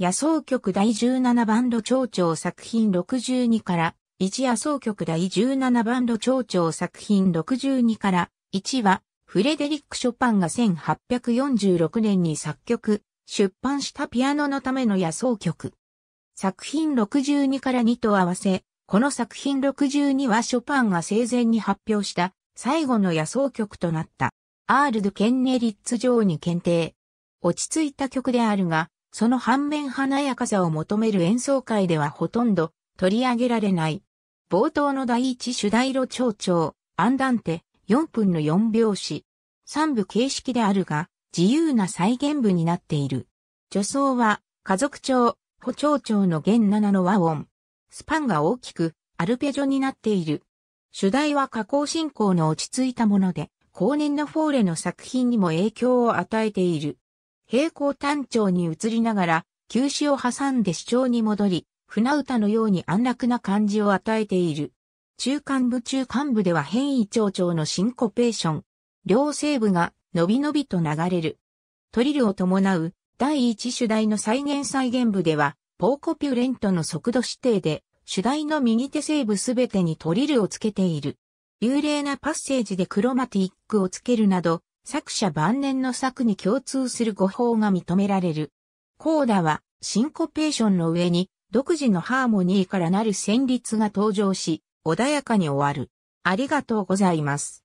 野草曲第17バンド町長作品62から、1野草曲第17バンド町長作品62から、1は、フレデリック・ショパンが1846年に作曲、出版したピアノのための野草曲。作品62から2と合わせ、この作品62はショパンが生前に発表した最後の野草曲となった。アール・ドケンネリッツ・ジョーに検定。落ち着いた曲であるが、その反面華やかさを求める演奏会ではほとんど取り上げられない。冒頭の第一主題路長調、アンダンテ、4分の4拍子。3部形式であるが、自由な再現部になっている。助走は、家族調、補聴調の弦7の和音。スパンが大きく、アルペジョになっている。主題は加工進行の落ち着いたもので、後年のフォーレの作品にも影響を与えている。平行単調に移りながら、休止を挟んで主張に戻り、船歌のように安楽な感じを与えている。中間部中間部では変異長調のシンコペーション。両西部がのびのびと流れる。トリルを伴う第一主題の再現再現部では、ポーコピュレントの速度指定で、主題の右手西部すべてにトリルをつけている。幽霊なパッセージでクロマティックをつけるなど、作者晩年の作に共通する語法が認められる。コーダはシンコペーションの上に独自のハーモニーからなる旋律が登場し、穏やかに終わる。ありがとうございます。